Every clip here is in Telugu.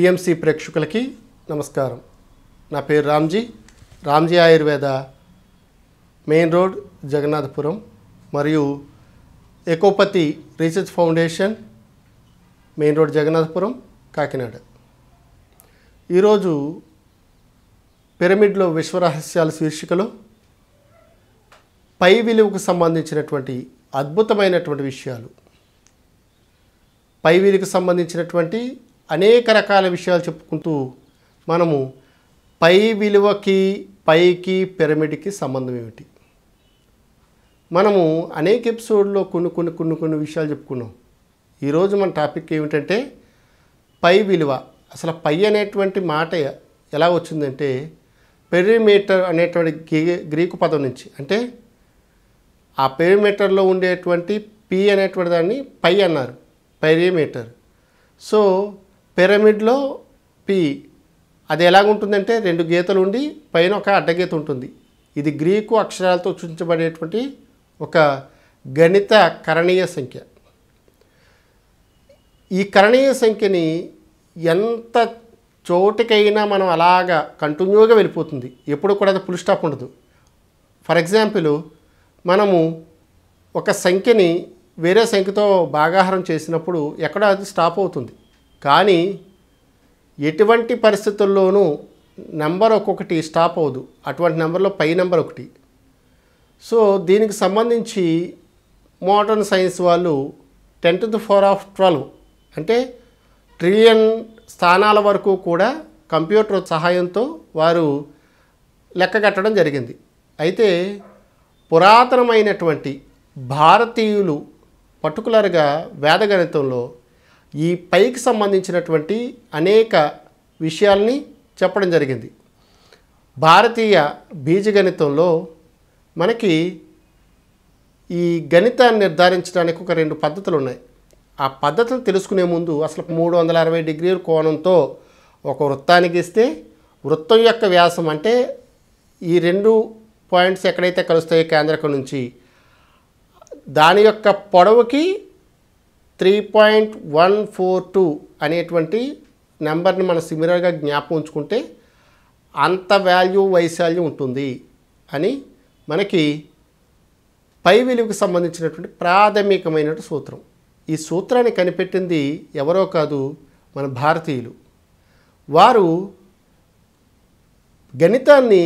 పిఎంసి ప్రేక్షకులకి నమస్కారం నా పేరు రామ్జీ రామ్జీ ఆయుర్వేద మెయిన్ రోడ్ జగన్నాథపురం మరియు ecopathy research foundation main road Jagannathapuram Kakinada ఈరోజు పిరమిడ్లో విశ్వరహస్యాల శీర్షికలో పై విలువకు సంబంధించినటువంటి అద్భుతమైనటువంటి విషయాలు పై విలువకు సంబంధించినటువంటి అనేక రకాల విషయాలు చెప్పుకుంటూ మనము పై విలువకి పైకి పిరమిడ్కి సంబంధం ఏమిటి మనము అనేక ఎపిసోడ్లో కొన్ని కొన్ని కొన్ని కొన్ని విషయాలు చెప్పుకున్నాం ఈరోజు మన టాపిక్ ఏమిటంటే పై విలువ అసలు పై అనేటువంటి మాట ఎలా వచ్చిందంటే పెరిమీటర్ అనేటువంటి గ్రీకు పదం నుంచి అంటే ఆ పెరిమీటర్లో ఉండేటువంటి పి అనేటువంటి దాన్ని పై అన్నారు పెరిమీటర్ సో పిరమిడ్లో పి అది ఎలాగుంటుందంటే రెండు గీతలు ఉండి పైన ఒక అడ్డగీత ఉంటుంది ఇది గ్రీకు అక్షరాలతో సూచించబడేటువంటి ఒక గణిత కరణీయ సంఖ్య ఈ కరణీయ సంఖ్యని ఎంత చోటికైనా మనం అలాగా కంటిన్యూగా వెళ్ళిపోతుంది ఎప్పుడు కూడా అది ఫుల్ స్టాప్ ఉండదు ఫర్ ఎగ్జాంపుల్ మనము ఒక సంఖ్యని వేరే సంఖ్యతో భాగాహారం చేసినప్పుడు ఎక్కడ అది స్టాప్ అవుతుంది కానీ ఎటువంటి పరిస్థితుల్లోనూ నెంబర్ ఒక్కొక్కటి స్టాప్ అవ్వదు అటువంటి నెంబర్లో పై నెంబర్ ఒకటి సో దీనికి సంబంధించి మోడర్న్ సైన్స్ వాళ్ళు ten to the four of twelve అంటే ట్రిలియన్ స్థానాల వరకు కూడా కంప్యూటర్ సహాయంతో వారు లెక్క కట్టడం జరిగింది అయితే పురాతనమైనటువంటి భారతీయులు పర్టికులర్గా వేదగణితంలో ఈ పైకి సంబంధించినటువంటి అనేక విషయాల్ని చెప్పడం జరిగింది భారతీయ బీజగణితంలో మనకి ఈ గణితాన్ని నిర్ధారించడానికి ఒక రెండు పద్ధతులు ఉన్నాయి ఆ పద్ధతులు తెలుసుకునే ముందు అసలు మూడు వందల అరవై డిగ్రీల కోణంతో ఒక వృత్తానికి ఇస్తే వృత్తం యొక్క వ్యాసం అంటే ఈ రెండు పాయింట్స్ ఎక్కడైతే కలుస్తాయో కేంద్రకం నుంచి దాని యొక్క పొడవుకి three point one four two అనేటువంటి నెంబర్ని మనం సిమిలర్గా జ్ఞాపం ఉంచుకుంటే అంత వాల్యూ వైశాల్యం ఉంటుంది అని మనకి పై విలువకు సంబంధించినటువంటి ప్రాథమికమైన సూత్రం ఈ సూత్రాన్ని కనిపెట్టింది ఎవరో కాదు మన భారతీయులు వారు గణితాన్ని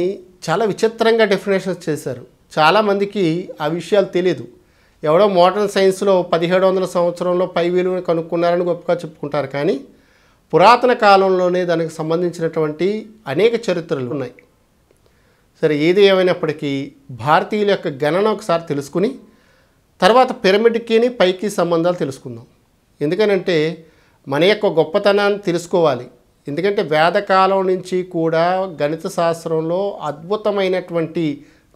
చాలా విచిత్రంగా డెఫినేషన్స్ చేశారు చాలామందికి ఆ విషయాలు తెలియదు ఎవడో మోడర్న్ సైన్స్లో పదిహేడు వందల సంవత్సరంలో పై విలువను కనుక్కున్నారని గొప్పగా చెప్పుకుంటారు కానీ పురాతన కాలంలోనే దానికి సంబంధించినటువంటి అనేక చరిత్రలు ఉన్నాయి సరే ఏది ఏమైనప్పటికీ భారతీయుల యొక్క గణన ఒకసారి తెలుసుకుని తర్వాత పిరమిడ్కిని పైకి సంబంధాలు తెలుసుకుందాం ఎందుకనంటే మన యొక్క గొప్పతనాన్ని తెలుసుకోవాలి ఎందుకంటే వేదకాలం నుంచి కూడా గణిత శాస్త్రంలో అద్భుతమైనటువంటి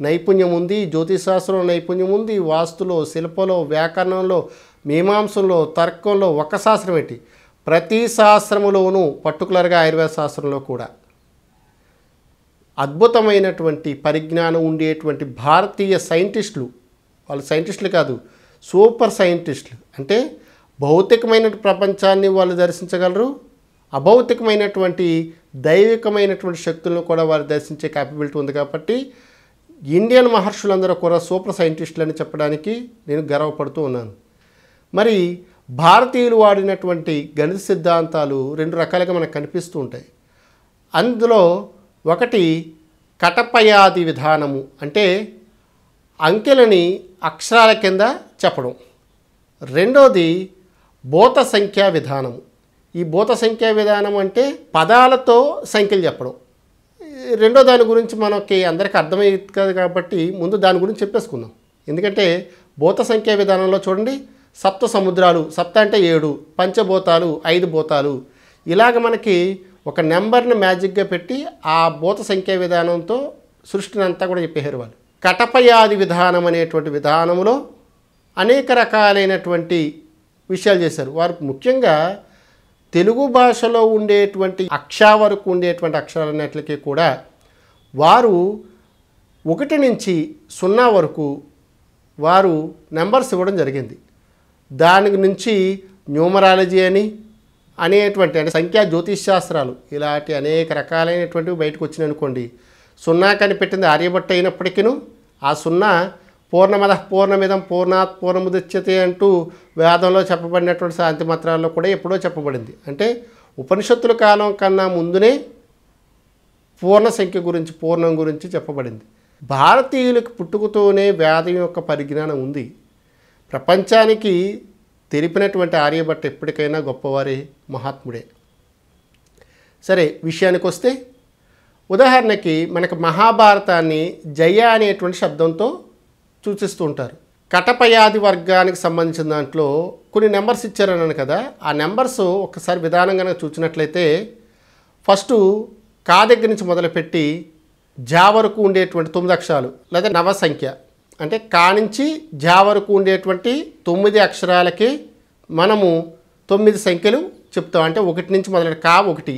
నైపుణ్యం ఉంది జ్యోతిశాస్త్రంలో నైపుణ్యం ఉంది వాస్తులో శిల్పలో వ్యాకరణంలో మీమాంసంలో తర్కంలో ఒక శాస్త్రం ఏంటి ప్రతి శాస్త్రములోనూ పర్టికులర్గా ఆయుర్వేద శాస్త్రంలో కూడా అద్భుతమైనటువంటి పరిజ్ఞానం ఉండేటువంటి భారతీయ సైంటిస్టులు వాళ్ళు సైంటిస్టులు కాదు సూపర్ సైంటిస్టులు అంటే భౌతికమైన ప్రపంచాన్ని వాళ్ళు దర్శించగలరు అభౌతికమైనటువంటి దైవికమైనటువంటి శక్తులను కూడా వారు దర్శించే క్యాపబిలిటీ ఉంది కాబట్టి ఇండియన్ మహర్షులందరూ కూడా సూపర్ అని చెప్పడానికి నేను గర్వపడుతూ ఉన్నాను మరి భారతీయులు వాడినటువంటి గణిత సిద్ధాంతాలు రెండు రకాలుగా మనకు కనిపిస్తూ ఉంటాయి అందులో ఒకటి కటపయాది విధానము అంటే అంకెలని అక్షరాల కింద చెప్పడం రెండోది భూత సంఖ్యా విధానము ఈ భూత సంఖ్యా విధానం అంటే పదాలతో సంఖ్యలు చెప్పడం రెండో దాని గురించి మనకి అందరికీ కాదు కాబట్టి ముందు దాని గురించి చెప్పేసుకుందాం ఎందుకంటే భూత సంఖ్య విధానంలో చూడండి సప్త సముద్రాలు సప్త అంటే ఏడు పంచభూతాలు ఐదు భూతాలు ఇలాగ మనకి ఒక నెంబర్ని మ్యాజిక్గా పెట్టి ఆ భూత సంఖ్య విధానంతో సృష్టిని అంతా కూడా చెప్పేశారు వాళ్ళు కటపయాది విధానం అనేటువంటి విధానంలో అనేక రకాలైనటువంటి విషయాలు చేశారు వారు ముఖ్యంగా తెలుగు భాషలో ఉండేటువంటి అక్ష వరకు ఉండేటువంటి అక్షరాలన్నిటికీ కూడా వారు ఒకటి నుంచి సున్నా వరకు వారు నెంబర్స్ ఇవ్వడం జరిగింది దాని నుంచి న్యూమరాలజీ అని అనేటువంటి అంటే సంఖ్యా జ్యోతిష్ శాస్త్రాలు ఇలాంటి అనేక రకాలైనటువంటివి బయటకు వచ్చినాయి అనుకోండి సున్నా కనిపెట్టింది ఆర్యభట్ట అయినప్పటికీ ఆ సున్నా పూర్ణమద పూర్ణమిదం పూర్ణాత్ పూర్ణముదచ్చతి అంటూ వేదంలో చెప్పబడినటువంటి శాంతి మంత్రాల్లో కూడా ఎప్పుడో చెప్పబడింది అంటే ఉపనిషత్తుల కాలం కన్నా ముందునే పూర్ణ సంఖ్య గురించి పూర్ణం గురించి చెప్పబడింది భారతీయులకు పుట్టుకతోనే వేదం యొక్క పరిజ్ఞానం ఉంది ప్రపంచానికి తెలిపినటువంటి ఆర్యభట్ట ఎప్పటికైనా గొప్పవారి మహాత్ముడే సరే విషయానికి వస్తే ఉదాహరణకి మనకు మహాభారతాన్ని జయ అనేటువంటి శబ్దంతో సూచిస్తూ ఉంటారు కటపయాది వర్గానికి సంబంధించిన దాంట్లో కొన్ని నెంబర్స్ ఇచ్చారన్నాను కదా ఆ నెంబర్స్ ఒకసారి విధానంగా చూసినట్లయితే ఫస్ట్ కా దగ్గర నుంచి మొదలుపెట్టి జా వరకు ఉండేటువంటి తొమ్మిది అక్షరాలు లేదా నవ సంఖ్య అంటే కా నుంచి జా వరకు ఉండేటువంటి తొమ్మిది అక్షరాలకి మనము తొమ్మిది సంఖ్యలు చెప్తాం అంటే ఒకటి నుంచి మొదలెట్ కా ఒకటి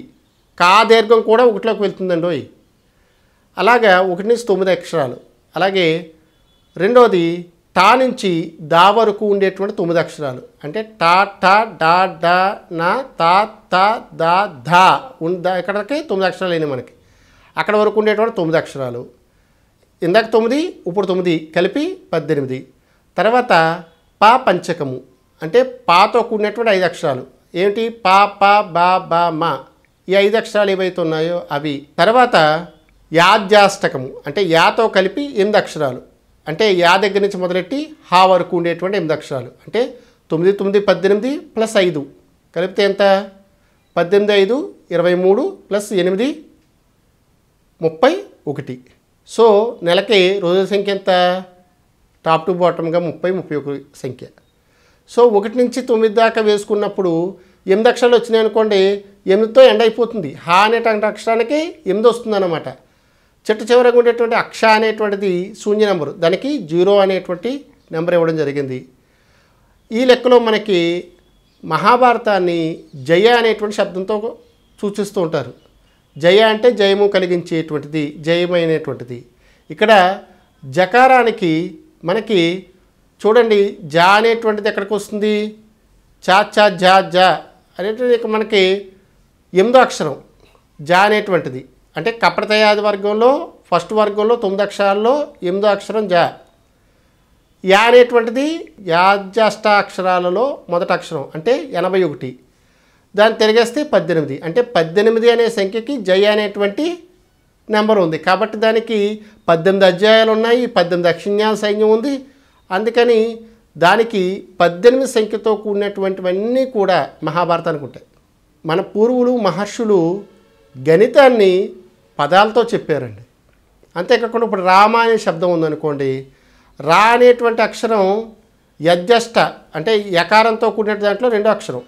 కా దీర్ఘం కూడా ఒకటిలోకి వెళ్తుందండి అలాగా ఒకటి నుంచి తొమ్మిది అక్షరాలు అలాగే రెండవది టా నుంచి దా వరకు ఉండేటువంటి తొమ్మిది అక్షరాలు అంటే టా టా డా డా నా తా తా దా ధా ఉందా ఇక్కడికి తొమ్మిది అక్షరాలు అయినాయి మనకి అక్కడ వరకు ఉండేటువంటి తొమ్మిది అక్షరాలు ఇందాక తొమ్మిది ఇప్పుడు తొమ్మిది కలిపి పద్దెనిమిది తర్వాత పా పంచకము అంటే పాతో కూడినటువంటి ఐదు అక్షరాలు ఏమిటి పా పా బా బా మా ఈ ఐదు అక్షరాలు ఏవైతే ఉన్నాయో అవి తర్వాత యాద్యాష్టకము అంటే యాతో కలిపి ఎనిమిది అక్షరాలు అంటే యా దగ్గర నుంచి మొదలెట్టి హా వరకు ఉండేటువంటి ఎనిమిది అక్షరాలు అంటే తొమ్మిది తొమ్మిది పద్దెనిమిది ప్లస్ ఐదు కలిపితే ఎంత పద్దెనిమిది ఐదు ఇరవై మూడు ప్లస్ ఎనిమిది ముప్పై ఒకటి సో నెలకి రోజుల సంఖ్య ఎంత టాప్ టు బాటమ్గా ముప్పై ముప్పై ఒకటి సంఖ్య సో ఒకటి నుంచి తొమ్మిది దాకా వేసుకున్నప్పుడు ఎనిమిది అక్షరాలు వచ్చినాయి అనుకోండి ఎనిమిదితో ఎండ అయిపోతుంది హా అనేటువంటి అక్షరానికి ఎనిమిది వస్తుంది అన్నమాట చెట్టు చివరకు ఉండేటువంటి అక్ష అనేటువంటిది శూన్య నెంబరు దానికి జీరో అనేటువంటి నెంబర్ ఇవ్వడం జరిగింది ఈ లెక్కలో మనకి మహాభారతాన్ని జయ అనేటువంటి శబ్దంతో సూచిస్తూ ఉంటారు జయ అంటే జయము కలిగించేటువంటిది జయమైనటువంటిది ఇక్కడ జకారానికి మనకి చూడండి జా అనేటువంటిది ఎక్కడికి వస్తుంది చా చా జా జా అనేటువంటి మనకి ఎనిమిదో అక్షరం జా అనేటువంటిది అంటే కపటతయాది వర్గంలో ఫస్ట్ వర్గంలో తొమ్మిది అక్షరాల్లో ఎనిమిదో అక్షరం జా యా అనేటువంటిది యాజష్ట అక్షరాలలో మొదటి అక్షరం అంటే ఎనభై ఒకటి దాన్ని తిరిగేస్తే పద్దెనిమిది అంటే పద్దెనిమిది అనే సంఖ్యకి జయ అనేటువంటి నెంబర్ ఉంది కాబట్టి దానికి పద్దెనిమిది అధ్యాయాలు ఉన్నాయి పద్దెనిమిది అక్షిణ్యాల సైన్యం ఉంది అందుకని దానికి పద్దెనిమిది సంఖ్యతో కూడినటువంటివన్నీ కూడా మహాభారతానికి ఉంటాయి మన పూర్వులు మహర్షులు గణితాన్ని పదాలతో చెప్పారండి అంతేకాకుండా ఇప్పుడు రామ అనే శబ్దం ఉందనుకోండి రా అనేటువంటి అక్షరం యజ్జష్ట అంటే యకారంతో కూడిన దాంట్లో రెండో అక్షరం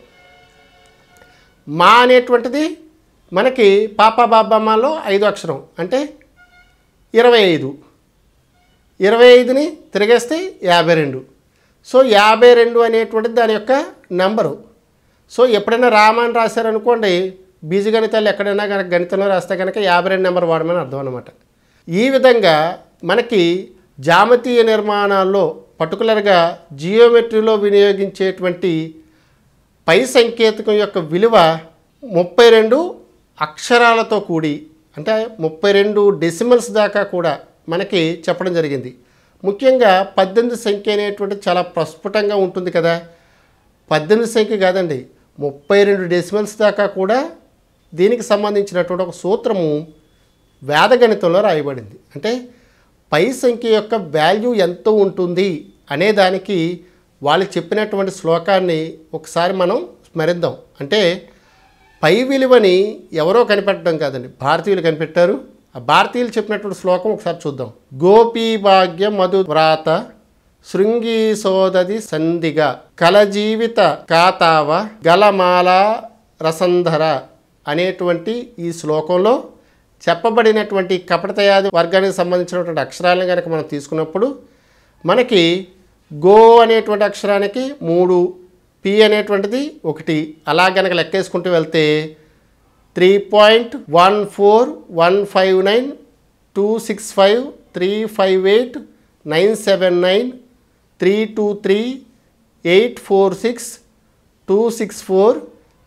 మా అనేటువంటిది మనకి పాప బాబమ్మలో ఐదు అక్షరం అంటే ఇరవై ఐదు ఇరవై ఐదుని తిరిగేస్తే యాభై రెండు సో యాభై రెండు అనేటువంటిది దాని యొక్క నంబరు సో ఎప్పుడైనా రామాన్ రాశారనుకోండి బీజగణితాలు ఎక్కడైనా కనుక గణితంలో రాస్తే కనుక యాభై రెండు నెంబర్ వాడమని అర్థం అనమాట ఈ విధంగా మనకి జామతీయ నిర్మాణాల్లో పర్టికులర్గా జియోమెట్రీలో వినియోగించేటువంటి పై సంకేతకం యొక్క విలువ ముప్పై రెండు అక్షరాలతో కూడి అంటే ముప్పై రెండు డెసిమల్స్ దాకా కూడా మనకి చెప్పడం జరిగింది ముఖ్యంగా పద్దెనిమిది సంఖ్య అనేటువంటి చాలా ప్రస్ఫుటంగా ఉంటుంది కదా పద్దెనిమిది సంఖ్య కాదండి ముప్పై రెండు డెసిమల్స్ దాకా కూడా దీనికి సంబంధించినటువంటి ఒక సూత్రము వేదగణితంలో రాయబడింది అంటే పై సంఖ్య యొక్క వాల్యూ ఎంత ఉంటుంది అనేదానికి వాళ్ళు చెప్పినటువంటి శ్లోకాన్ని ఒకసారి మనం స్మరిద్దాం అంటే పై విలువని ఎవరో కనిపెట్టడం కాదండి భారతీయులు కనిపెట్టారు ఆ భారతీయులు చెప్పినటువంటి శ్లోకం ఒకసారి చూద్దాం గోపీ భాగ్య మధు వ్రాత శృంగి సోదది సంధిగా జీవిత కాతావ గలమాల రసంధర అనేటువంటి ఈ శ్లోకంలో చెప్పబడినటువంటి కపటతయాది వర్గానికి సంబంధించినటువంటి అక్షరాలను కనుక మనం తీసుకున్నప్పుడు మనకి గో అనేటువంటి అక్షరానికి మూడు పి అనేటువంటిది ఒకటి అలా కనుక లెక్కేసుకుంటూ వెళ్తే three point one four one five nine two six five three five eight nine seven nine three two three eight four six two six four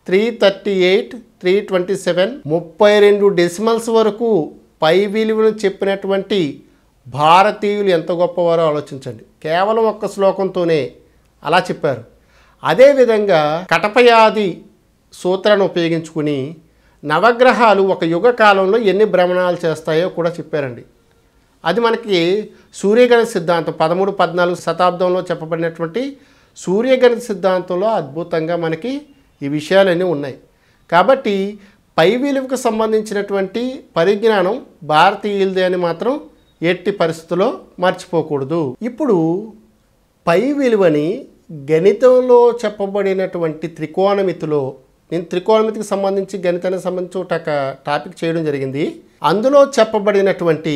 three thirty eight three twenty seven ముప్పై రెండు డెసిమల్స్ వరకు పై విలువను చెప్పినటువంటి భారతీయులు ఎంత గొప్పవారో ఆలోచించండి కేవలం ఒక్క శ్లోకంతోనే అలా చెప్పారు అదేవిధంగా కటపయాది సూత్రాన్ని ఉపయోగించుకుని నవగ్రహాలు ఒక యుగ కాలంలో ఎన్ని భ్రమణాలు చేస్తాయో కూడా చెప్పారండి అది మనకి సూర్యగణ సిద్ధాంతం పదమూడు పద్నాలుగు శతాబ్దంలో చెప్పబడినటువంటి సూర్యగణ సిద్ధాంతంలో అద్భుతంగా మనకి ఈ విషయాలన్నీ ఉన్నాయి కాబట్టి పై విలువకు సంబంధించినటువంటి పరిజ్ఞానం భారతీయులదే అని మాత్రం ఎట్టి పరిస్థితుల్లో మర్చిపోకూడదు ఇప్పుడు పై విలువని గణితంలో చెప్పబడినటువంటి త్రికోణమితిలో నేను త్రికోణమితికి సంబంధించి గణితానికి సంబంధించి ఒక టాపిక్ చేయడం జరిగింది అందులో చెప్పబడినటువంటి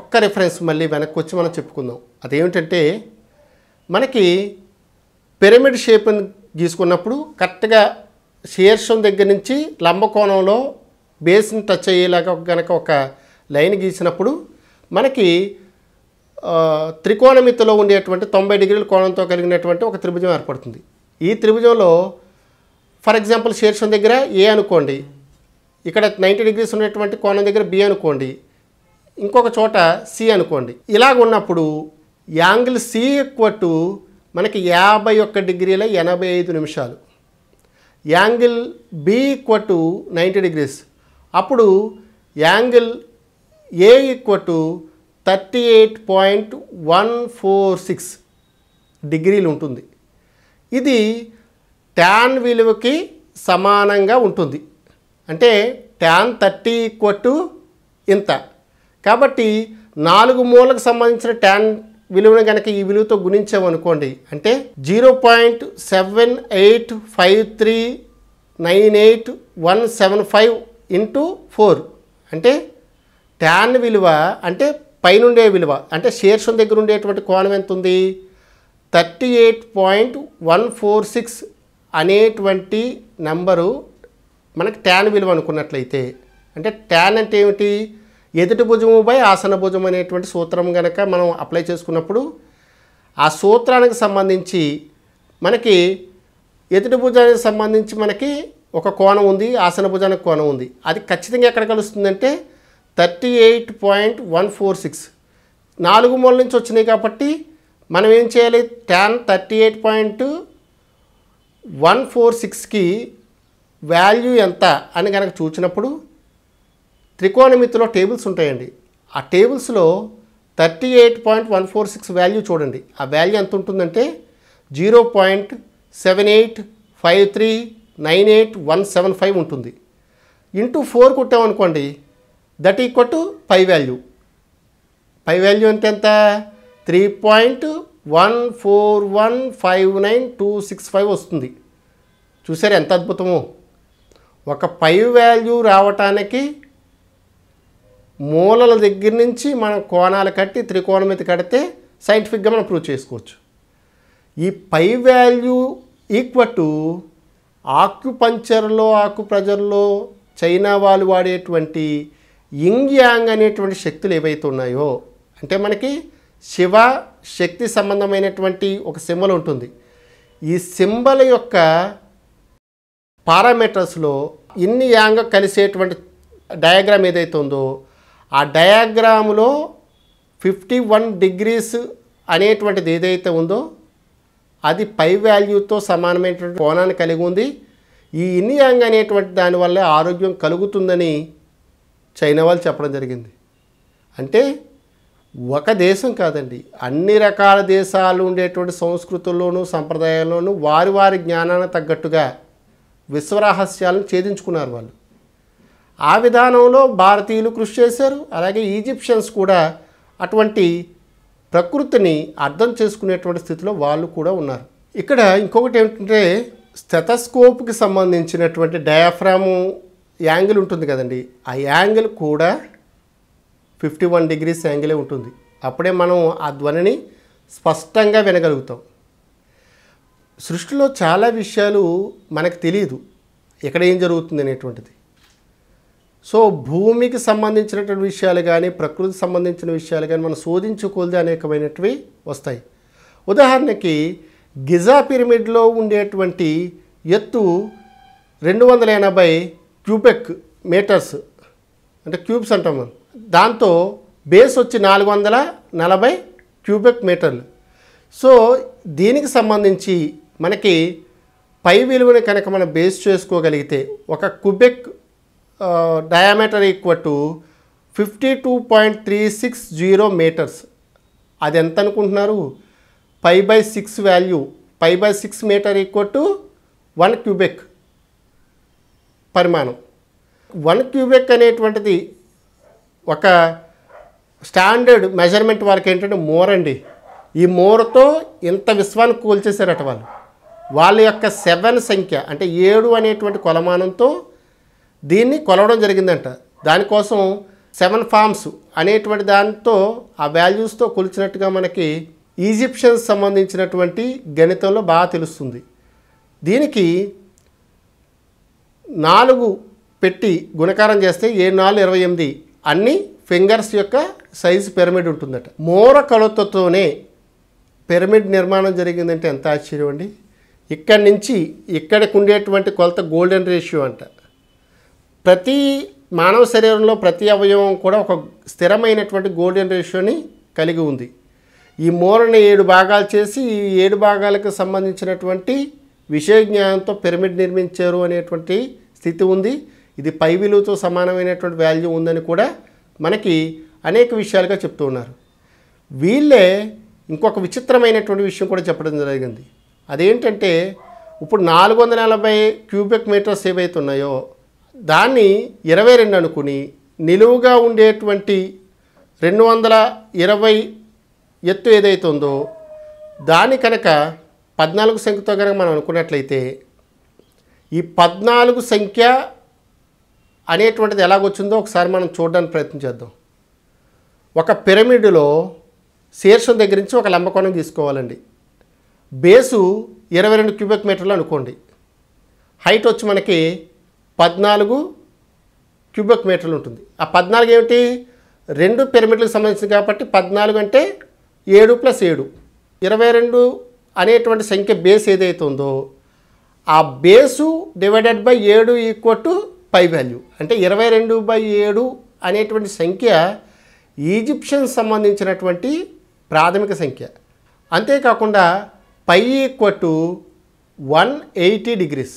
ఒక్క రిఫరెన్స్ మళ్ళీ వెనక్కి వచ్చి మనం చెప్పుకుందాం అదేమిటంటే మనకి పిరమిడ్ షేప్ని గీసుకున్నప్పుడు కరెక్ట్గా శీర్షం దగ్గర నుంచి లంబకోణంలో బేస్ని టచ్ అయ్యేలాగా కనుక ఒక లైన్ గీసినప్పుడు మనకి త్రికోణమితిలో ఉండేటువంటి తొంభై డిగ్రీల కోణంతో కలిగినటువంటి ఒక త్రిభుజం ఏర్పడుతుంది ఈ త్రిభుజంలో ఫర్ ఎగ్జాంపుల్ శీర్షం దగ్గర ఏ అనుకోండి ఇక్కడ నైంటీ డిగ్రీస్ ఉన్నటువంటి కోణం దగ్గర బి అనుకోండి ఇంకొక చోట సి అనుకోండి ఇలాగ ఉన్నప్పుడు యాంగిల్ సి ఎక్కువ టు మనకి యాభై ఒక్క డిగ్రీల ఎనభై ఐదు నిమిషాలు angle B equal to ninety degrees అప్పుడు angle A equal to thirty eight point one four six డిగ్రీలు ఉంటుంది ఇది ట్యాన్ విలువకి సమానంగా ఉంటుంది అంటే ట్యాన్ థర్టీ ఈక్వ టు ఇంత కాబట్టి నాలుగు మూలకు సంబంధించిన ట్యాన్ విలువను కనుక ఈ విలువతో గుణించామనుకోండి అంటే zero point seven eight five three nine eight one seven five into four అంటే ట్యాన్ విలువ అంటే పైనుండే విలువ అంటే శీర్షం దగ్గర ఉండేటువంటి కోణం ఎంత ఉంది thirty eight point one four six అనేటువంటి నంబరు మనకు ట్యాన్ విలువ అనుకున్నట్లయితే అంటే ట్యాన్ అంటే ఏమిటి ఎదుటి భుజముపై ఆసన భుజం అనేటువంటి సూత్రం కనుక మనం అప్లై చేసుకున్నప్పుడు ఆ సూత్రానికి సంబంధించి మనకి ఎదుటి భుజానికి సంబంధించి మనకి ఒక కోణం ఉంది ఆసన భుజానికి కోణం ఉంది అది ఖచ్చితంగా ఎక్కడ కలుస్తుందంటే thirty eight point one four six నాలుగు మూల నుంచి వచ్చినాయి కాబట్టి మనం ఏం చేయాలి ten thirty eight point one four సిక్స్కి వాల్యూ ఎంత అని కనుక చూసినప్పుడు త్రికోణమితిలో టేబుల్స్ ఉంటాయండి ఆ టేబుల్స్లో thirty eight point one four six value చూడండి ఆ వాల్యూ ఎంత ఉంటుందంటే zero point seven eight five three nine eight one seven five ఉంటుంది ఇంటూ ఫోర్ కొట్టామనుకోండి that equal to pi value pi value అంటే ఎంత three point one four one five nine two six five వస్తుంది చూసారు ఎంత అద్భుతమో ఒక పై వాల్యూ రావటానికి మూలల దగ్గర నుంచి మనం కోణాలు కట్టి మీద కడితే సైంటిఫిక్గా మనం ప్రూవ్ చేసుకోవచ్చు ఈ పై వాల్యూ ఈక్వ టు ఆక్యుపంచర్లో ఆక్యుప్రజర్లో చైనా వాళ్ళు వాడేటువంటి ఇంగ్ యాంగ్ అనేటువంటి శక్తులు ఏవైతే ఉన్నాయో అంటే మనకి శివ శక్తి సంబంధమైనటువంటి ఒక సింబల్ ఉంటుంది ఈ సింబల్ యొక్క పారామీటర్స్లో ఇన్ని యాంగ్ కలిసేటువంటి డయాగ్రామ్ ఏదైతే ఉందో ఆ డయాగ్రాములో ఫిఫ్టీ వన్ డిగ్రీస్ అనేటువంటిది ఏదైతే ఉందో అది పై వాల్యూతో సమానమైనటువంటి కోణాన్ని కలిగి ఉంది ఈ యాంగ్ అనేటువంటి దానివల్ల ఆరోగ్యం కలుగుతుందని చైనా వాళ్ళు చెప్పడం జరిగింది అంటే ఒక దేశం కాదండి అన్ని రకాల దేశాలు ఉండేటువంటి సంస్కృతుల్లోనూ సంప్రదాయాల్లోనూ వారి వారి జ్ఞానాన్ని తగ్గట్టుగా విశ్వరహస్యాలను ఛేదించుకున్నారు వాళ్ళు ఆ విధానంలో భారతీయులు కృషి చేశారు అలాగే ఈజిప్షియన్స్ కూడా అటువంటి ప్రకృతిని అర్థం చేసుకునేటువంటి స్థితిలో వాళ్ళు కూడా ఉన్నారు ఇక్కడ ఇంకొకటి ఏమిటంటే స్థెతస్కోప్కి సంబంధించినటువంటి డయాఫ్రాము యాంగిల్ ఉంటుంది కదండి ఆ యాంగిల్ కూడా ఫిఫ్టీ వన్ డిగ్రీస్ యాంగిలే ఉంటుంది అప్పుడే మనం ఆ ధ్వనిని స్పష్టంగా వినగలుగుతాం సృష్టిలో చాలా విషయాలు మనకు తెలియదు ఎక్కడ ఏం జరుగుతుంది అనేటువంటిది సో భూమికి సంబంధించినటువంటి విషయాలు కానీ ప్రకృతి సంబంధించిన విషయాలు కానీ మనం శోధించుకోలేదు అనేకమైనటివి వస్తాయి ఉదాహరణకి గిజా పిరమిడ్లో ఉండేటువంటి ఎత్తు రెండు వందల ఎనభై క్యూబెక్ మీటర్స్ అంటే క్యూబ్స్ అంటాము దాంతో బేస్ వచ్చి నాలుగు వందల నలభై క్యూబెక్ మీటర్లు సో దీనికి సంబంధించి మనకి పై విలువని కనుక మనం బేస్ చేసుకోగలిగితే ఒక cubic diameter equal to to 52.360 అది ఎంత అనుకుంటున్నారు pi by six value pi by six meter equal to one cubic పరిమాణం వన్ క్యూబెక్ అనేటువంటిది ఒక స్టాండర్డ్ మెజర్మెంట్ వాళ్ళకి ఏంటంటే మోర్ అండి ఈ మోర్తో ఇంత విశ్వాన్ని కూల్చేశారట వాళ్ళు వాళ్ళ యొక్క సెవెన్ సంఖ్య అంటే ఏడు అనేటువంటి కొలమానంతో దీన్ని కొలవడం జరిగిందంట దానికోసం సెవెన్ ఫామ్స్ అనేటువంటి దానితో ఆ వాల్యూస్తో కొలిచినట్టుగా మనకి ఈజిప్షియన్స్ సంబంధించినటువంటి గణితంలో బాగా తెలుస్తుంది దీనికి నాలుగు పెట్టి గుణకారం చేస్తే ఏ నాలుగు ఇరవై ఎనిమిది అన్ని ఫింగర్స్ యొక్క సైజు పిరమిడ్ ఉంటుందట మోర కొలతతోనే పిరమిడ్ నిర్మాణం జరిగిందంటే ఎంత ఆశ్చర్యం అండి ఇక్కడి నుంచి ఇక్కడికి ఉండేటువంటి కొలత గోల్డెన్ రేషియో అంట ప్రతి మానవ శరీరంలో ప్రతి అవయవం కూడా ఒక స్థిరమైనటువంటి గోల్డెన్ రేషియోని కలిగి ఉంది ఈ మూలని ఏడు భాగాలు చేసి ఈ ఏడు భాగాలకు సంబంధించినటువంటి విషయ జ్ఞానంతో పిరమిడ్ నిర్మించారు అనేటువంటి స్థితి ఉంది ఇది పై విలువతో సమానమైనటువంటి వాల్యూ ఉందని కూడా మనకి అనేక విషయాలుగా చెప్తూ ఉన్నారు వీళ్ళే ఇంకొక విచిత్రమైనటువంటి విషయం కూడా చెప్పడం జరిగింది అదేంటంటే ఇప్పుడు నాలుగు వందల నలభై క్యూబిక్ మీటర్స్ ఏవైతే ఉన్నాయో దాన్ని ఇరవై రెండు అనుకుని నిలువుగా ఉండేటువంటి రెండు వందల ఇరవై ఎత్తు ఏదైతే ఉందో దాన్ని కనుక పద్నాలుగు సంఖ్యతో కనుక మనం అనుకున్నట్లయితే ఈ పద్నాలుగు సంఖ్య అనేటువంటిది ఎలాగొచ్చిందో ఒకసారి మనం చూడడానికి ప్రయత్నం చేద్దాం ఒక పిరమిడ్లో శీర్షం దగ్గర నుంచి ఒక లంబకోణం తీసుకోవాలండి బేసు ఇరవై రెండు క్యూబిక్ మీటర్లు అనుకోండి హైట్ వచ్చి మనకి పద్నాలుగు క్యూబిక్ మీటర్లు ఉంటుంది ఆ పద్నాలుగు ఏమిటి రెండు పిరమిడ్లకు సంబంధించింది కాబట్టి పద్నాలుగు అంటే ఏడు ప్లస్ ఏడు ఇరవై రెండు అనేటువంటి సంఖ్య బేస్ ఏదైతే ఉందో ఆ బేసు డివైడెడ్ బై ఏడు ఈక్వల్ టు పై వాల్యూ అంటే ఇరవై రెండు బై ఏడు అనేటువంటి సంఖ్య ఈజిప్షియన్ సంబంధించినటువంటి ప్రాథమిక సంఖ్య అంతేకాకుండా pi equal to one eighty degrees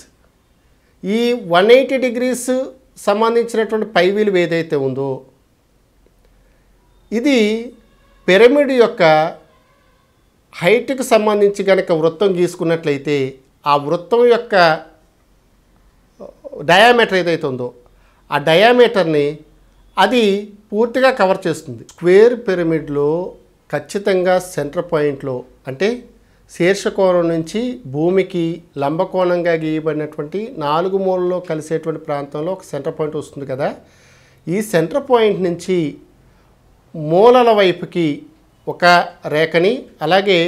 ఈ వన్ ఎయిటీ డిగ్రీస్ సంబంధించినటువంటి పై విలువ ఏదైతే ఉందో ఇది పిరమిడ్ యొక్క హైట్కి సంబంధించి కనుక వృత్తం గీసుకున్నట్లయితే ఆ వృత్తం యొక్క డయామీటర్ ఏదైతే ఉందో ఆ డయామీటర్ని అది పూర్తిగా కవర్ చేస్తుంది స్క్వేర్ పిరమిడ్లో ఖచ్చితంగా సెంటర్ పాయింట్లో అంటే శీర్షకోణం నుంచి భూమికి లంబకోణంగా గీయబడినటువంటి నాలుగు మూలలో కలిసేటువంటి ప్రాంతంలో ఒక సెంటర్ పాయింట్ వస్తుంది కదా ఈ సెంటర్ పాయింట్ నుంచి మూలల వైపుకి ఒక రేఖని అలాగే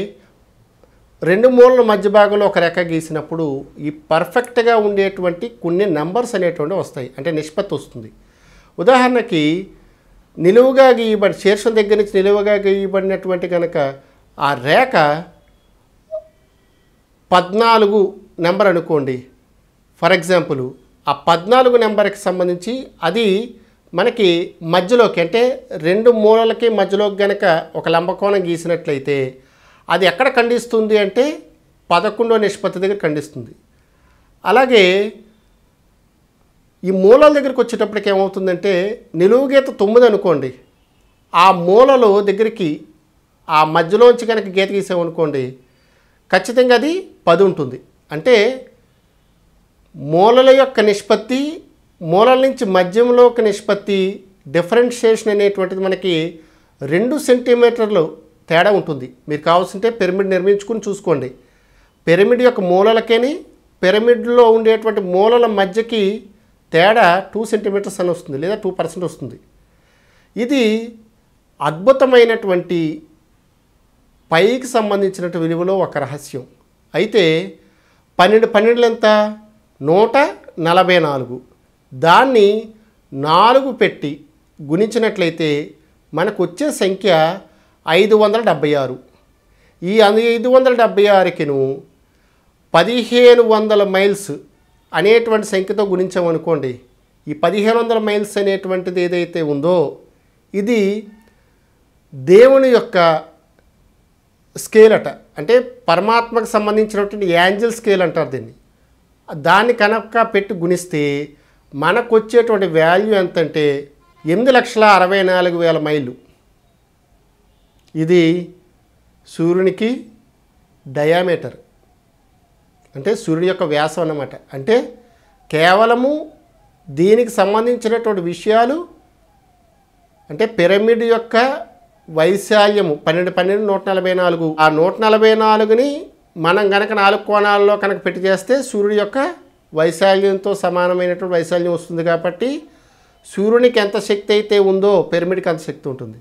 రెండు మూలల మధ్య భాగంలో ఒక రేఖ గీసినప్పుడు ఈ పర్ఫెక్ట్గా ఉండేటువంటి కొన్ని నెంబర్స్ అనేటువంటి వస్తాయి అంటే నిష్పత్తి వస్తుంది ఉదాహరణకి నిలువుగా గీయబడి శీర్షం దగ్గర నుంచి నిలువుగా గీయబడినటువంటి కనుక ఆ రేఖ పద్నాలుగు నెంబర్ అనుకోండి ఫర్ ఎగ్జాంపుల్ ఆ పద్నాలుగు నెంబర్కి సంబంధించి అది మనకి మధ్యలోకి అంటే రెండు మూలలకి మధ్యలోకి గనక ఒక లంబకోణం గీసినట్లయితే అది ఎక్కడ ఖండిస్తుంది అంటే పదకొండో నిష్పత్తి దగ్గర ఖండిస్తుంది అలాగే ఈ మూలల దగ్గరికి వచ్చేటప్పటికి ఏమవుతుందంటే నిలువు గీత తొమ్మిది అనుకోండి ఆ మూలలు దగ్గరికి ఆ మధ్యలోంచి కనుక గీత గీసామనుకోండి ఖచ్చితంగా అది పది ఉంటుంది అంటే మూలల యొక్క నిష్పత్తి మూలల నుంచి మధ్యంలో ఒక నిష్పత్తి డిఫరెన్షియేషన్ అనేటువంటిది మనకి రెండు సెంటీమీటర్లు తేడా ఉంటుంది మీరు కావాల్సింటే పిరమిడ్ నిర్మించుకుని చూసుకోండి పిరమిడ్ యొక్క మూలలకేని పిరమిడ్లో ఉండేటువంటి మూలల మధ్యకి తేడా టూ సెంటీమీటర్స్ అని వస్తుంది లేదా టూ పర్సెంట్ వస్తుంది ఇది అద్భుతమైనటువంటి పైకి సంబంధించినట్టు విలువలో ఒక రహస్యం అయితే పన్నెండు పన్నెండులు ఎంత నూట నలభై నాలుగు దాన్ని నాలుగు పెట్టి గుణించినట్లయితే మనకు వచ్చే సంఖ్య ఐదు వందల డెబ్భై ఆరు ఈ ఐదు వందల డెబ్భై ఆరుకిను పదిహేను వందల మైల్స్ అనేటువంటి సంఖ్యతో గుణించామనుకోండి ఈ పదిహేను వందల మైల్స్ అనేటువంటిది ఏదైతే ఉందో ఇది దేవుని యొక్క స్కేల్ అట అంటే పరమాత్మకు సంబంధించినటువంటి యాంజిల్ స్కేల్ అంటారు దీన్ని దాన్ని కనుక పెట్టి గుణిస్తే మనకు వచ్చేటువంటి వాల్యూ ఎంతంటే ఎనిమిది లక్షల అరవై నాలుగు వేల మైళ్ళు ఇది సూర్యునికి డయామీటర్ అంటే సూర్యుని యొక్క వ్యాసం అన్నమాట అంటే కేవలము దీనికి సంబంధించినటువంటి విషయాలు అంటే పిరమిడ్ యొక్క వైశాల్యము పన్నెండు పన్నెండు నూట నలభై నాలుగు ఆ నూట నలభై నాలుగుని మనం గనక నాలుగు కోణాల్లో కనుక పెట్టి చేస్తే సూర్యుడి యొక్క వైశాల్యంతో సమానమైనటువంటి వైశాల్యం వస్తుంది కాబట్టి సూర్యునికి ఎంత శక్తి అయితే ఉందో పిరమిడ్కి అంత శక్తి ఉంటుంది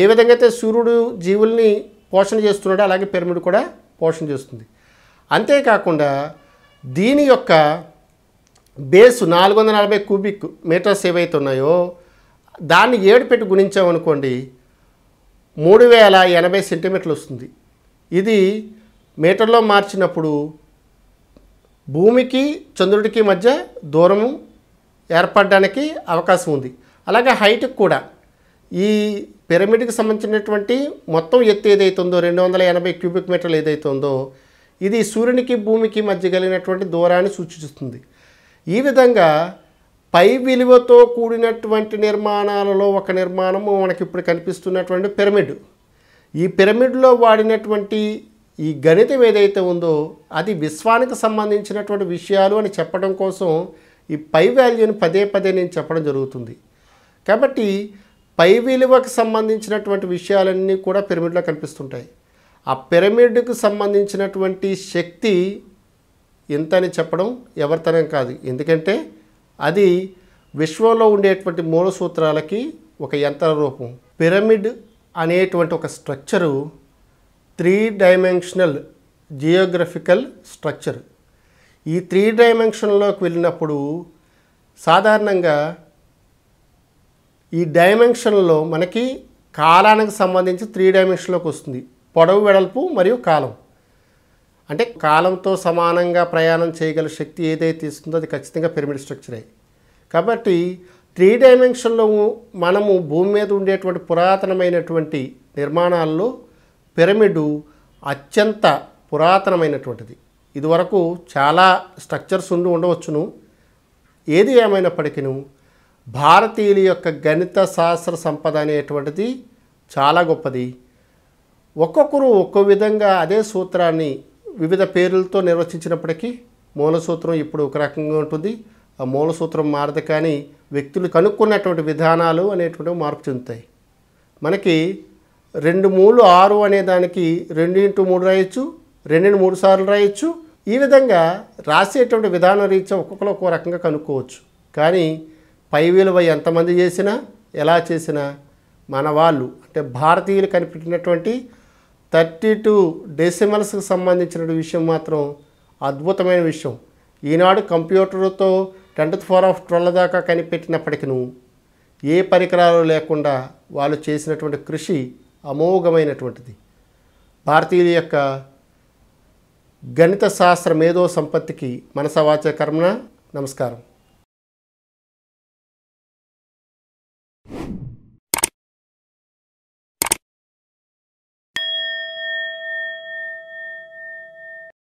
ఏ విధంగా అయితే సూర్యుడు జీవుల్ని పోషణ చేస్తున్నాడో అలాగే పిరమిడ్ కూడా పోషణ చేస్తుంది అంతేకాకుండా దీని యొక్క బేసు నాలుగు వందల నలభై క్యూబిక్ మీటర్స్ ఏవైతే ఉన్నాయో దాన్ని ఏడు పెట్టి గుణించామనుకోండి మూడు వేల ఎనభై సెంటీమీటర్లు వస్తుంది ఇది మీటర్లో మార్చినప్పుడు భూమికి చంద్రుడికి మధ్య దూరము ఏర్పడడానికి అవకాశం ఉంది అలాగే హైట్కి కూడా ఈ పిరమిడ్కి సంబంధించినటువంటి మొత్తం ఎత్తు ఉందో రెండు వందల ఎనభై క్యూబిక్ మీటర్లు ఉందో ఇది సూర్యునికి భూమికి మధ్య కలిగినటువంటి దూరాన్ని సూచిస్తుంది ఈ విధంగా పై విలువతో కూడినటువంటి నిర్మాణాలలో ఒక నిర్మాణము మనకి ఇప్పుడు కనిపిస్తున్నటువంటి పిరమిడ్ ఈ పిరమిడ్లో వాడినటువంటి ఈ గణితం ఏదైతే ఉందో అది విశ్వానికి సంబంధించినటువంటి విషయాలు అని చెప్పడం కోసం ఈ పై వాల్యూని పదే పదే నేను చెప్పడం జరుగుతుంది కాబట్టి పై విలువకు సంబంధించినటువంటి విషయాలన్నీ కూడా పిరమిడ్లో కనిపిస్తుంటాయి ఆ పిరమిడ్కు సంబంధించినటువంటి శక్తి ఇంత అని చెప్పడం ఎవరితనం కాదు ఎందుకంటే అది విశ్వంలో ఉండేటువంటి మూలసూత్రాలకి ఒక యంత్ర రూపం పిరమిడ్ అనేటువంటి ఒక structure three dimensional geographical structure ఈ త్రీ డైమెన్షన్లోకి వెళ్ళినప్పుడు సాధారణంగా ఈ డైమెన్షన్లో మనకి కాలానికి సంబంధించి త్రీ డైమెన్షన్లోకి వస్తుంది పొడవు వెడల్పు మరియు కాలం అంటే కాలంతో సమానంగా ప్రయాణం చేయగల శక్తి ఏదైతే ఇస్తుందో అది ఖచ్చితంగా పిరమిడ్ స్ట్రక్చరే కాబట్టి త్రీ డైమెన్షన్లో మనము భూమి మీద ఉండేటువంటి పురాతనమైనటువంటి నిర్మాణాల్లో పిరమిడు అత్యంత పురాతనమైనటువంటిది ఇదివరకు చాలా స్ట్రక్చర్స్ ఉండి ఉండవచ్చును ఏది ఏమైనప్పటికీ భారతీయుల యొక్క గణిత శాస్త్ర సంపద అనేటువంటిది చాలా గొప్పది ఒక్కొక్కరు ఒక్కో విధంగా అదే సూత్రాన్ని వివిధ పేర్లతో నిర్వచించినప్పటికీ మూలసూత్రం ఇప్పుడు ఒక రకంగా ఉంటుంది ఆ మూలసూత్రం మారదు కానీ వ్యక్తులు కనుక్కున్నటువంటి విధానాలు అనేటువంటివి మార్పు చెందుతాయి మనకి రెండు మూడు ఆరు అనే దానికి రెండు ఇంటూ మూడు రాయొచ్చు రెండు మూడు సార్లు రాయొచ్చు ఈ విధంగా రాసేటువంటి విధానం రీత్యా ఒక్కొక్కరు ఒక్కో రకంగా కనుక్కోవచ్చు కానీ పై విలువ ఎంతమంది చేసినా ఎలా చేసినా మన వాళ్ళు అంటే భారతీయులు కనిపెట్టినటువంటి థర్టీ టూ డెసిమల్స్కి సంబంధించిన విషయం మాత్రం అద్భుతమైన విషయం ఈనాడు కంప్యూటర్తో టెన్త్ ఫోర్ ఆఫ్ ట్వెల్వ్ దాకా కనిపెట్టినప్పటికీ ఏ పరికరాలు లేకుండా వాళ్ళు చేసినటువంటి కృషి అమోఘమైనటువంటిది భారతీయుల యొక్క గణిత శాస్త్ర మేధో సంపత్తికి మనసవాచే కర్మన నమస్కారం